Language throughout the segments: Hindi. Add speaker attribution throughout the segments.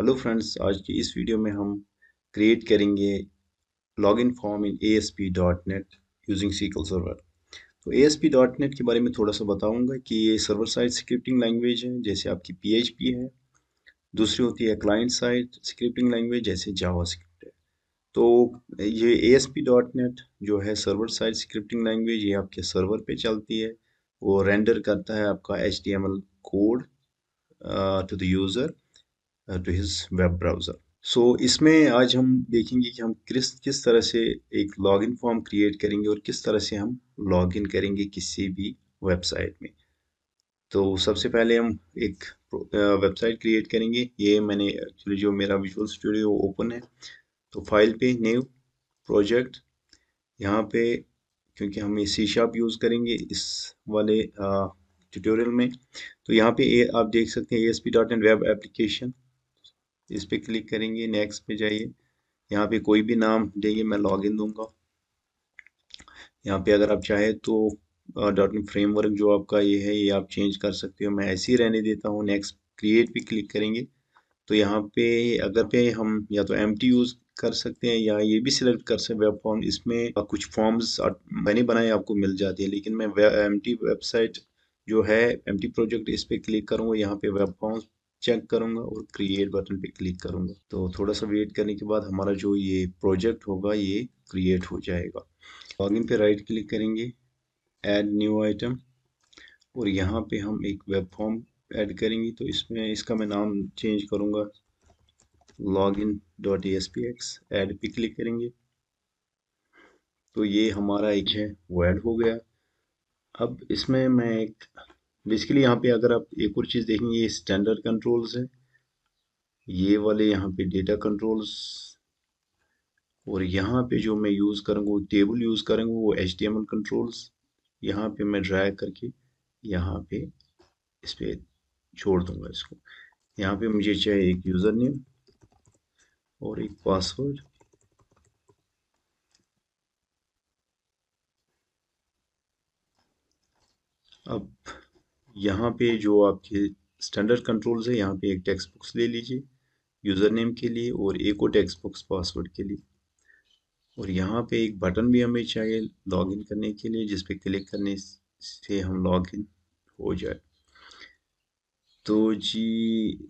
Speaker 1: हेलो फ्रेंड्स आज की इस वीडियो में हम क्रिएट करेंगे login form in A S P dot net using SQL server तो A S P dot net के बारे में थोड़ा सा बताऊंगा कि ये सर्वर साइड स्क्रिप्टिंग लैंग्वेज है जैसे आपकी पी एच पी है दूसरी होती है क्लाइंट साइड स्क्रिप्टिंग लैंग्वेज जैसे जावा स्क्रिप्ट है तो ये A S P dot net जो है सर्वर साइड स्क्रिप्टिंग लैंग्वेज ये आपके सर्वर पर चलती है वो रेंडर करता है आपका H D M L code to the user to his web browser so so, इसमें आज हम देखेंगे कि हम किस किस तरह से एक लॉगिन फॉर्म क्रिएट करेंगे और किस तरह से हम लॉगिन करेंगे किसी भी वेबसाइट में तो सबसे पहले हम एक वेबसाइट uh, क्रिएट करेंगे ये मैंने एक्चुअली जो मेरा विजुअल स्टूडियो ओपन है तो फाइल पे न्यू प्रोजेक्ट यहाँ पे क्योंकि हम सी शॉप यूज़ करेंगे इस वाले ट्यूटोरियल uh, में तो यहाँ पे ए, आप देख सकते हैं A S P dot and web application इस पर क्लिक करेंगे नेक्स्ट पे जाइए यहाँ पे कोई भी नाम देंगे मैं इन दूंगा यहाँ पे अगर आप चाहे तो डॉट इन फ्रेमवर्क जो आपका ये है ये आप चेंज कर सकते हो मैं ऐसे ही रहने देता हूँ नेक्स्ट क्रिएट पे क्लिक करेंगे तो यहाँ पे अगर पे हम या तो एम यूज़ कर सकते हैं या ये भी सिलेक्ट कर सकते हैं वेब फॉर्म इसमें कुछ फॉर्म्स बने बनाए आपको मिल जाती है लेकिन मैं एम टी वेबसाइट जो है एम टी प्रोजेक्ट इस पर क्लिक करूँगा यहाँ पे वेब फॉर्म्स चेक करूंगा और क्रिएट बटन पे क्लिक करूंगा तो थोड़ा सा वेट करने के बाद हमारा जो ये प्रोजेक्ट होगा ये क्रिएट हो जाएगा लॉगिन पे राइट क्लिक करेंगे ऐड न्यू आइटम और यहाँ पे हम एक वेब फॉर्म ऐड करेंगे तो इसमें इसका मैं नाम चेंज करूँगा log in dot S P X एड पे क्लिक करेंगे तो ये हमारा एक है वो ऐड हो गया अब इसमें मैं एक बेसिकली यहाँ पे अगर आप एक और चीज़ देखेंगे ये स्टैंडर्ड कंट्रोल्स है ये वाले यहाँ पे डेटा कंट्रोल्स और यहाँ पे जो मैं यूज़ करूँगा वो टेबल यूज़ करूँगा वो H D M L controls यहाँ पे मैं ड्रैग करके यहाँ पे इस पर छोड़ दूंगा इसको यहाँ पे मुझे चाहिए एक यूज़र नेम और एक पासवर्ड अब यहाँ पे जो आपके स्टैंडर्ड कंट्रोल्स है यहाँ पे एक टेक्स्ट बुक्स ले लीजिए यूज़र नेम के लिए और एक और टेक्स्ट बुक्स पासवर्ड के लिए और यहाँ पे एक बटन भी हमें चाहिए लॉगिन करने के लिए जिस क्लिक करने से हम लॉगिन हो जाए तो जी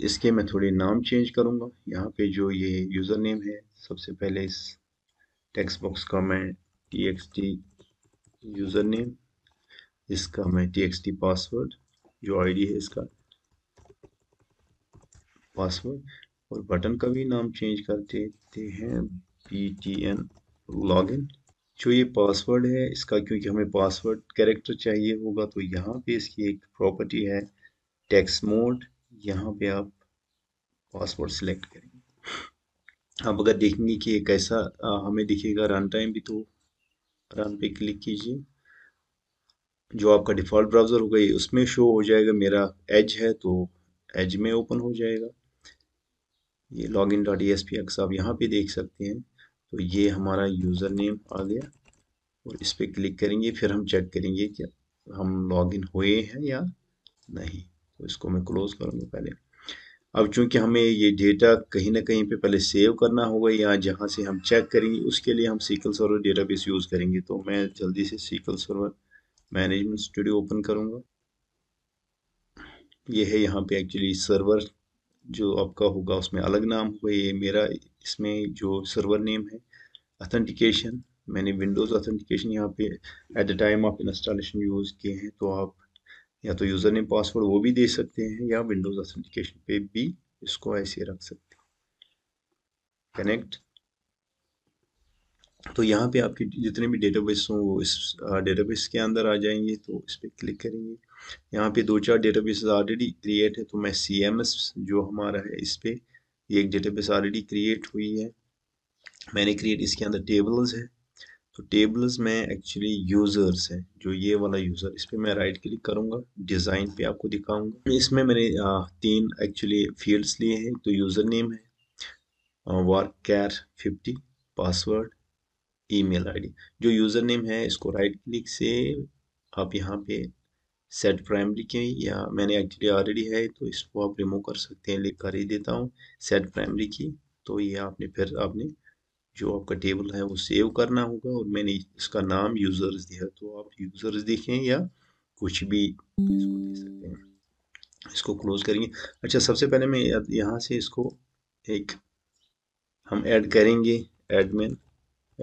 Speaker 1: इसके मैं थोड़े नाम चेंज करूँगा यहाँ पे जो ये यूज़र नेम है सबसे पहले इस टेक्स्ट बॉक्स का मैं T X T user name इसका मैं टी एक्स टी पासवर्ड जो आईडी है इसका पासवर्ड और बटन का भी नाम चेंज कर देते हैं P T N log in जो ये पासवर्ड है इसका क्योंकि हमें पासवर्ड कैरेक्टर चाहिए होगा तो यहाँ पे इसकी एक प्रॉपर्टी है टैक्स मोड यहाँ पे आप पासवर्ड सिलेक्ट करेंगे आप अगर देखेंगे कि एक ऐसा हमें दिखेगा रन टाइम भी तो रन पे क्लिक कीजिए जो आपका डिफ़ॉल्ट ब्राउज़र हो गई उसमें शो हो जाएगा मेरा एज है तो एज में ओपन हो जाएगा ये log in dot E S P X आप यहाँ पे देख सकते हैं तो ये हमारा यूज़र नेम आ गया और इस पर क्लिक करेंगे फिर हम चेक करेंगे कि हम लॉग इन हुए हैं या नहीं तो इसको मैं क्लोज़ करूँगा पहले अब चूंकि हमें ये डेटा कहीं ना कहीं पे पहले सेव करना होगा या जहाँ से हम चेक करेंगे उसके लिए हम सीकल सर्वर डेटाबेस यूज़ करेंगे तो मैं जल्दी से sequel server management studio open करूँगा ये है यहाँ पे एक्चुअली सर्वर जो आपका होगा उसमें अलग नाम होगा ये मेरा इसमें जो सर्वर नेम है अथेंटिकेशन मैंने विंडोज़ अथेंटिकेशन यहाँ पे at the time of installation use किए हैं तो आप या तो यूज़र नेम पासवर्ड वो भी दे सकते हैं या विंडोज़ अथेंटिकेशन पे भी इसको ऐसे रख सकते हैं कनेक्ट तो यहाँ पे आपके जितने भी डेटाबेस हों वो इस डेटाबेस के अंदर आ जाएंगे तो इस पर क्लिक करेंगे यहाँ पे दो चार डेटाबेस ऑलरेडी क्रिएट है तो मैं सी जो हमारा है इस पर एक डेटाबेस ऑलरेडी क्रिएट हुई है मैंने क्रिएट इसके अंदर टेबल्स है तो टेबल्स में एक्चुअली यूज़र्स हैं जो ये वाला यूज़र इस पर मैं राइट क्लिक करूँगा डिज़ाइन पे आपको दिखाऊँगा इसमें मैंने तीन एक्चुअली फील्ड्स लिए हैं तो यूज़र नेम है वार्क कैर फिफ्टी पासवर्ड ईमेल आईडी जो यूज़र नेम है इसको राइट क्लिक से आप यहाँ पे सेट प्राइमरी के या मैंने एक्चुअली ऑलरेडी है तो इसको आप रिमूव कर सकते हैं लिख कर ही देता हूँ सेट प्राइमरी की तो ये आपने फिर आपने जो आपका टेबल है वो सेव करना होगा और मैंने इसका नाम यूज़र्स दिया तो आप यूज़र्स देखें या कुछ भी इसको दे सकते हैं इसको क्लोज करेंगे अच्छा सबसे पहले मैं यहाँ से इसको एक हम ऐड करेंगे admin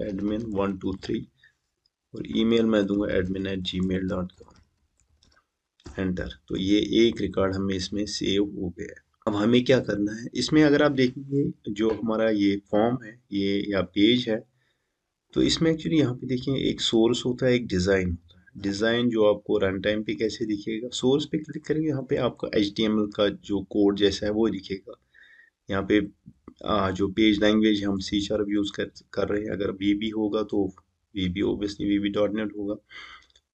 Speaker 1: admin one two three और ईमेल मैं दूंगा admin at Gmail dot com enter तो ये एक रिकॉर्ड हमें इसमें सेव हो गया है अब हमें क्या करना है इसमें अगर आप देखेंगे जो हमारा ये फॉर्म है ये या पेज है तो इसमें एक्चुअली यहाँ पे देखिए एक सोर्स होता है एक डिज़ाइन होता है डिज़ाइन जो आपको रन टाइम पे कैसे दिखेगा सोर्स पे क्लिक करेंगे यहाँ पे आपका एच का जो कोड जैसा है वो दिखेगा यहाँ पे जो पेज लैंग्वेज है हम सी शार्प यूज़ कर कर रहे हैं अगर वी बी होगा तो V B obviously V B dot net होगा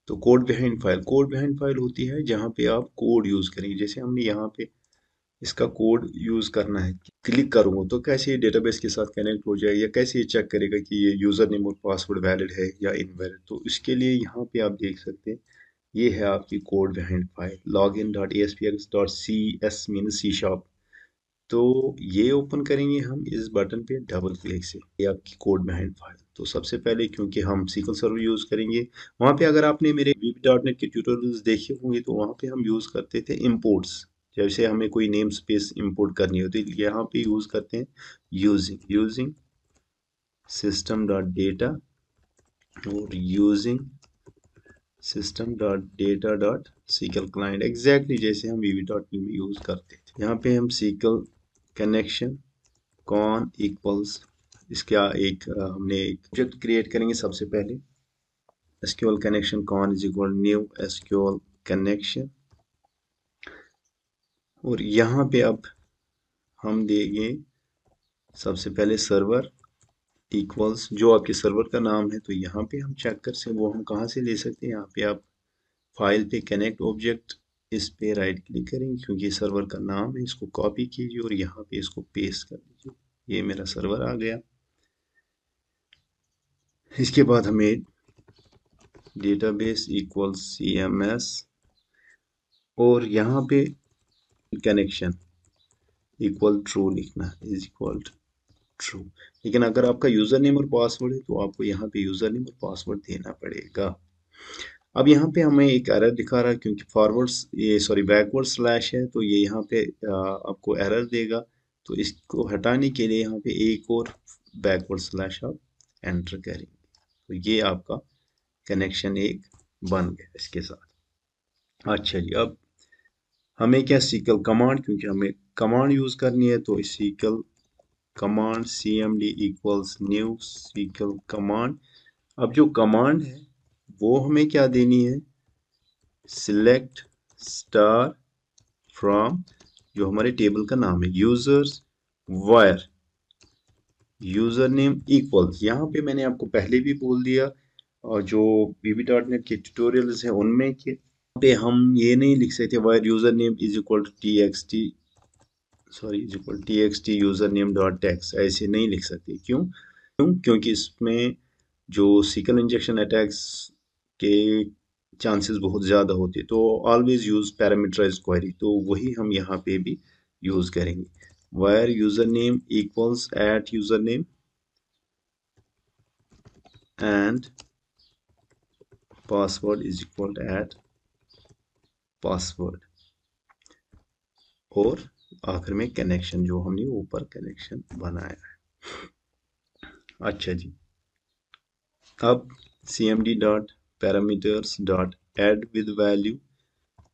Speaker 1: तो code behind file code behind file होती है जहाँ पे आप कोड यूज़ करेंगे जैसे हमने यहाँ पे इसका कोड यूज़ करना है क्लिक करूँगा तो कैसे ये डेटाबेस के साथ कनेक्ट हो जाएगा या कैसे ये चेक करेगा कि ये यूज़र नेम और पासवर्ड वैलिड है या इनवैलिड तो इसके लिए यहाँ पे आप देख सकते हैं ये है आपकी code behind file log in dot A S P X dot C S mean C sharp तो ये ओपन करेंगे हम इस बटन पे डबल क्लिक से ये आपकी कोड बिहाइंड फाइल तो सबसे पहले क्योंकि हम सीकल सर्वर यूज़ करेंगे वहाँ पे अगर आपने मेरे वी डॉट नेट के ट्यूटोरियल्स देखे होंगे तो वहाँ पे हम यूज़ करते थे इम्पोर्ट्स जैसे हमें कोई नेम स्पेस इम्पोर्ट करनी होती तो है यहाँ पे यूज़ करते हैं using using system dot data और using system dot data dot sequel client exactly जैसे हम वी डॉट में यूज़ करते थे यहाँ पे हम सीकल कनेक्शन कॉन इक्वल्स इसका एक हमने एक ऑब्जेक्ट क्रिएट करेंगे सबसे पहले SQL connection con is equal new SQL connection और यहाँ पे अब हम देंगे सबसे पहले सर्वर इक्वल्स जो आपके सर्वर का नाम है तो यहाँ पे हम चेक कर से वो हम कहाँ से ले सकते हैं यहाँ पे आप फाइल पे कनेक्ट ऑब्जेक्ट इस पे राइट क्लिक करेंगे क्योंकि सर्वर का नाम है इसको कॉपी कीजिए और यहाँ पे इसको पेस्ट कर दीजिए ये मेरा सर्वर आ गया इसके बाद हमें database equal C M S और यहाँ पे कनेक्शन इक्वल ट्रू लिखना इज इक्वल ट्रू लेकिन अगर आपका यूज़र नेम और पासवर्ड है तो आपको यहाँ पे यूज़र नेम और पासवर्ड देना पड़ेगा अब यहाँ पे हमें एक एरर दिखा रहा है क्योंकि फॉरवर्ड ये सॉरी बैकवर्ड स्लैश है तो ये यहाँ पे आपको एरर देगा तो इसको हटाने के लिए यहाँ पे एक और बैकवर्ड स्लैश आप एंटर करेंगे तो ये आपका कनेक्शन एक बन गया इसके साथ अच्छा जी अब हमें क्या सीकल कमांड क्योंकि हमें कमांड यूज़ करनी है तो sequel command C M D equals new sequel command अब जो कमांड है वो हमें क्या देनी है सिलेक्ट स्टार फ्रॉम जो हमारे टेबल का नाम है users where user name equals यहाँ पे मैंने आपको पहले भी बोल दिया और जो बीबी डॉट नेट के ट्यूटोरियल्स हैं उनमें के पे हम ये नहीं लिख सकते where user name is equal to T X T sorry is equal T X T user name dot text ऐसे नहीं लिख सकते क्यों क्यों क्योंकि इसमें जो सिकल इंजेक्शन अटैक्स के चांसेस बहुत ज़्यादा होते तो ऑलवेज़ यूज़ पैरामीटराइज क्वेरी तो वही हम यहाँ पे भी यूज़ करेंगे where user name equals at user name and password is equal at password और आखिर में कनेक्शन जो हमने ऊपर कनेक्शन बनाया है अच्छा जी अब C M D dot parameters dot add with value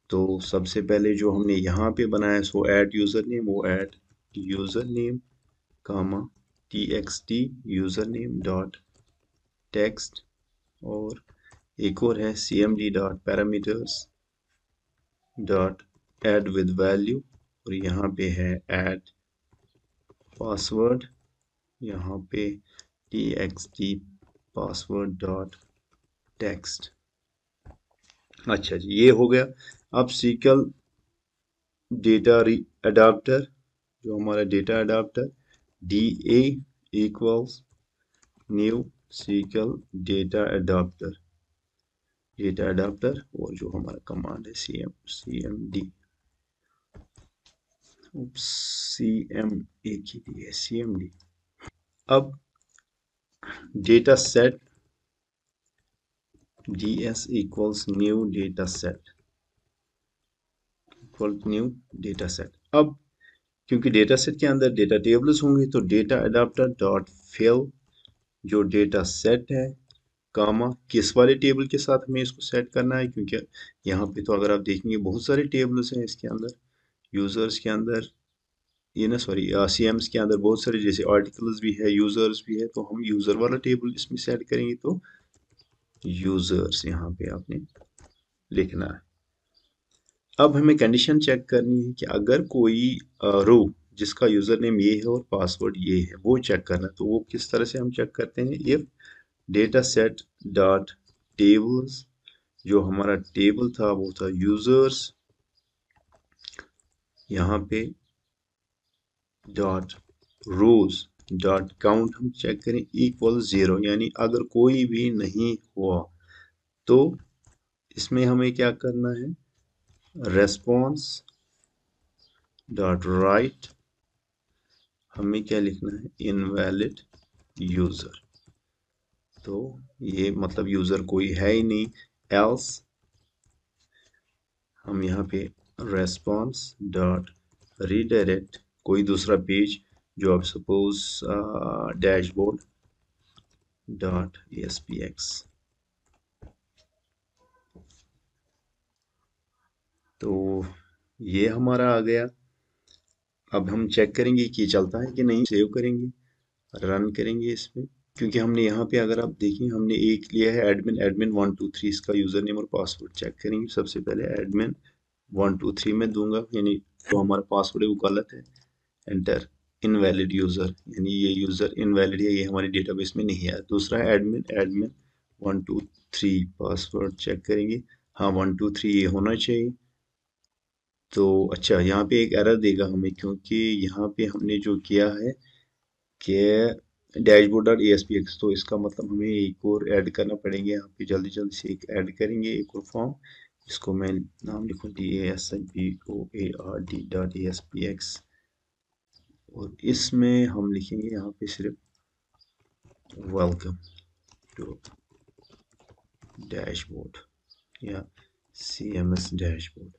Speaker 1: तो सबसे पहले जो हमने यहाँ पे बनाया सो ऐड यूज़र नेम वो add user name comma T X T user name dot text और एक और है C M D dot parameters dot add with value और यहाँ पे है ऐड पासवर्ड यहाँ पे T X T password dot text अच्छा जी ये हो गया अब सीकल डेटा अडाप्टर जो हमारा data adapter D equals new sequel data adapter data adapter और जो हमारा कमांड है C M C M D C M एक ही दी है सी एम डी अब data set ds equals new data set equal new data set अब क्योंकि डेटा सेट के अंदर डेटा टेबल्स होंगे तो डेटा अडाप्टर डॉट फेल जो डेटा सेट है कामा किस वाले टेबल के साथ हमें इसको सेट करना है क्योंकि यहाँ पे तो अगर आप देखेंगे बहुत सारे टेबल्स हैं इसके अंदर यूज़र्स के अंदर ये ना सॉरी सी एम्स के अंदर बहुत सारे जैसे आर्टिकल्स भी है यूज़र्स भी है तो हम यूज़र वाला टेबल इसमें सेट करेंगे तो यूजर्स यहाँ पे आपने लिखना है अब हमें कंडीशन चेक करनी है कि अगर कोई रो जिसका यूज़र नेम ये है और पासवर्ड ये है वो चेक करना तो वो किस तरह से हम चेक करते हैं if data set dot tables जो हमारा टेबल था वो था यूज़र्स यहाँ पे डॉट रोज़ डॉट काउंट हम चेक करें इक्वल ज़ीरो यानी अगर कोई भी नहीं हुआ तो इसमें हमें क्या करना है रेस्पॉन्स डॉट राइट हमें क्या लिखना है इनवैलिड यूज़र तो ये मतलब यूज़र कोई है ही नहीं एल्स हम यहाँ पे रेस्पॉन्स डॉट रीडायरेक्ट कोई दूसरा page suppose dashboard dot S P X तो ये हमारा आ गया अब हम चेक करेंगे कि चलता है कि नहीं सेव करेंगे रन करेंगे इसमें क्योंकि हमने यहाँ पे अगर आप देखें हमने एक लिया है admin admin one two three इसका यूज़र नेम और पासवर्ड चेक करेंगे सबसे पहले एडमिन वन टू थ्री में दूंगा यानी जो तो हमारा पासवर्ड है वो गलत है एंटर इनवैलिड यूज़र यानी ये यूज़र इनवैलिड है ये हमारे डेटाबेस में नहीं आया दूसरा admin admin one two three password check करेंगे हाँ वन टू थ्री ये होना चाहिए तो अच्छा यहाँ पे एक एरर देगा हमें क्योंकि यहाँ पे हमने जो किया है कि dashboard dot A S P X तो इसका मतलब हमें एक और ऐड करना पड़ेंगे यहाँ पे जल्दी जल्दी से एक ऐड करेंगे एक और फॉर्म इसको मैं नाम लिखूँ D A S N P O A R D dot A S P X और इसमें हम लिखेंगे यहाँ पे सिर्फ वेलकम टू डैशबोर्ड या सी एम एस डैशबोर्ड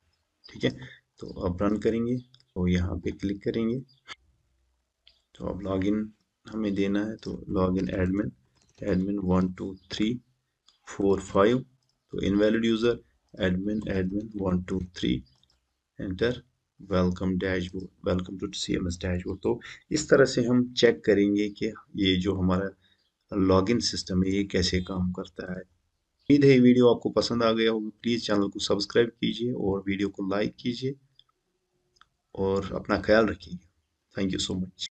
Speaker 1: ठीक है तो आप रन करेंगे और यहाँ पे क्लिक करेंगे तो अब लॉगिन हमें देना है तो login admin admin one two three four five तो invalid user admin admin one two three enter welcome dashboard welcome to C M S dashboard तो इस तरह से हम चेक करेंगे कि ये जो हमारा लॉगिन सिस्टम है ये कैसे काम करता है उम्मीद है वीडियो आपको पसंद आ गया होगा प्लीज़ चैनल को सब्सक्राइब कीजिए और वीडियो को लाइक कीजिए और अपना ख्याल रखिए थैंक यू सो मच